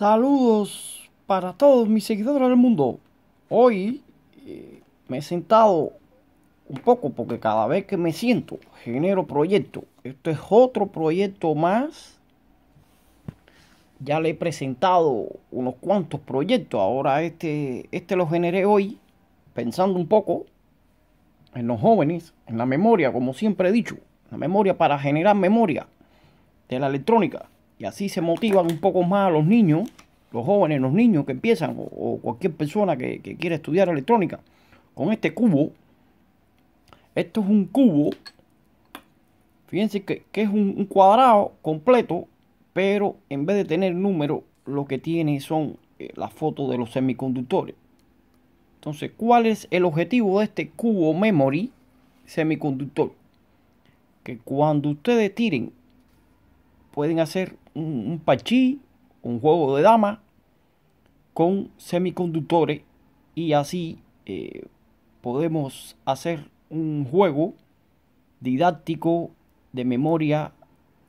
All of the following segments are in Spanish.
Saludos para todos mis seguidores del mundo. Hoy eh, me he sentado un poco porque cada vez que me siento genero proyecto. Esto es otro proyecto más. Ya le he presentado unos cuantos proyectos. Ahora este, este lo generé hoy pensando un poco en los jóvenes, en la memoria, como siempre he dicho. La memoria para generar memoria de la electrónica y así se motivan un poco más a los niños, los jóvenes, los niños que empiezan, o, cualquier persona que, quiera estudiar electrónica, con este cubo. Esto es un cubo, fíjense que, es un, un cuadrado completo, pero en vez de tener números, lo que tiene son eh, las fotos de los semiconductores. Entonces, ¿cuál es el objetivo de este cubo memory semiconductor? Que cuando ustedes tiren pueden hacer un, pachí, un juego de dama con semiconductores y así eh, podemos hacer un juego didáctico de memoria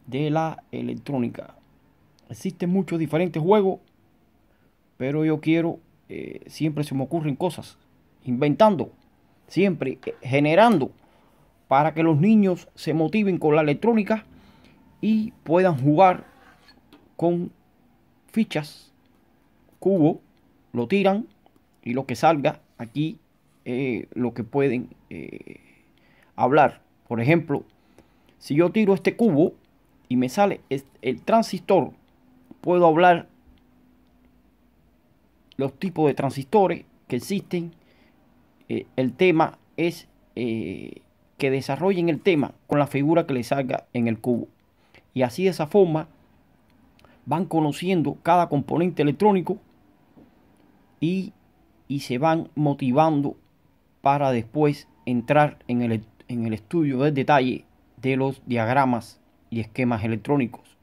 de la electrónica. Existen muchos diferentes juegos, pero yo quiero, eh, siempre se me ocurren cosas, inventando, siempre eh, generando, para que los niños se motiven con la electrónica y puedan jugar con fichas, cubo, lo tiran y lo que salga aquí eh, lo que pueden eh, hablar. Por ejemplo, si yo tiro este cubo y me sale el transistor, puedo hablar los tipos de transistores que existen. Eh, el tema es que desarrollen el tema con la figura que le salga en el cubo y así de esa forma van conociendo cada componente electrónico y, se van motivando para después entrar en el, en el estudio del detalle de los diagramas y esquemas electrónicos.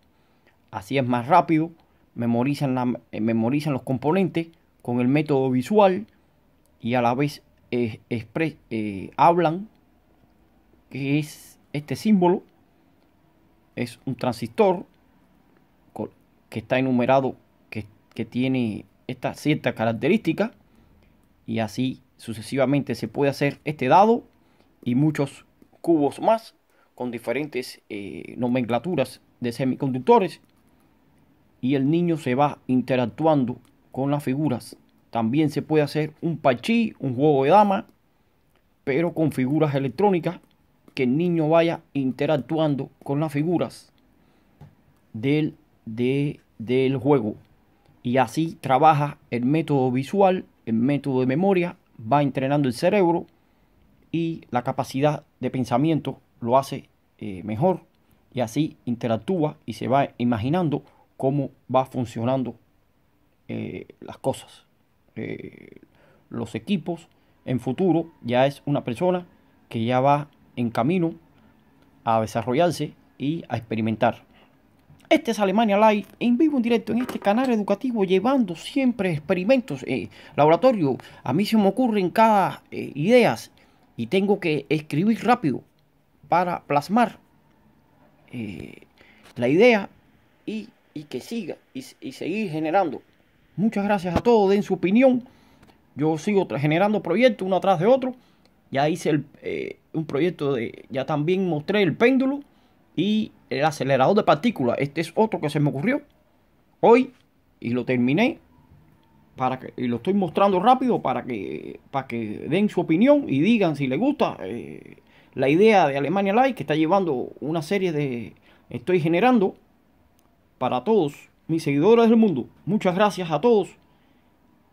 Así es más rápido, memorizan, la, eh, memorizan los componentes con el método visual y a la vez eh, eh, hablan que es este símbolo es un transistor que está enumerado, que, tiene esta cierta característica y así sucesivamente se puede hacer este dado y muchos cubos más con diferentes eh, nomenclaturas de semiconductores y el niño se va interactuando con las figuras. También se puede hacer un pachí, un juego de dama, pero con figuras electrónicas que el niño vaya interactuando con las figuras del, de, del juego. Y así trabaja el método visual, el método de memoria, va entrenando el cerebro y la capacidad de pensamiento lo hace eh, mejor y así interactúa y se va imaginando cómo va funcionando eh, las cosas. Eh, los equipos en futuro ya es una persona que ya va en camino a desarrollarse y a experimentar. Este es Alemania Live en vivo, en directo, en este canal educativo, llevando siempre experimentos, eh, laboratorio. A mí se me ocurren cada eh, ideas y tengo que escribir rápido para plasmar eh, la idea y, que siga y, seguir generando. Muchas gracias a todos, den su opinión. Yo sigo generando proyectos uno atrás de otro ya hice eh, un proyecto de, ya también mostré el péndulo y el acelerador de partículas. Este es otro que se me ocurrió hoy y lo terminé. Para que, y lo estoy mostrando rápido para que, para que den su opinión y digan si les gusta eh, la idea de Alemania Live que está llevando una serie de... Estoy generando para todos mis seguidores del mundo. Muchas gracias a todos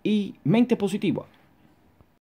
y mente positiva.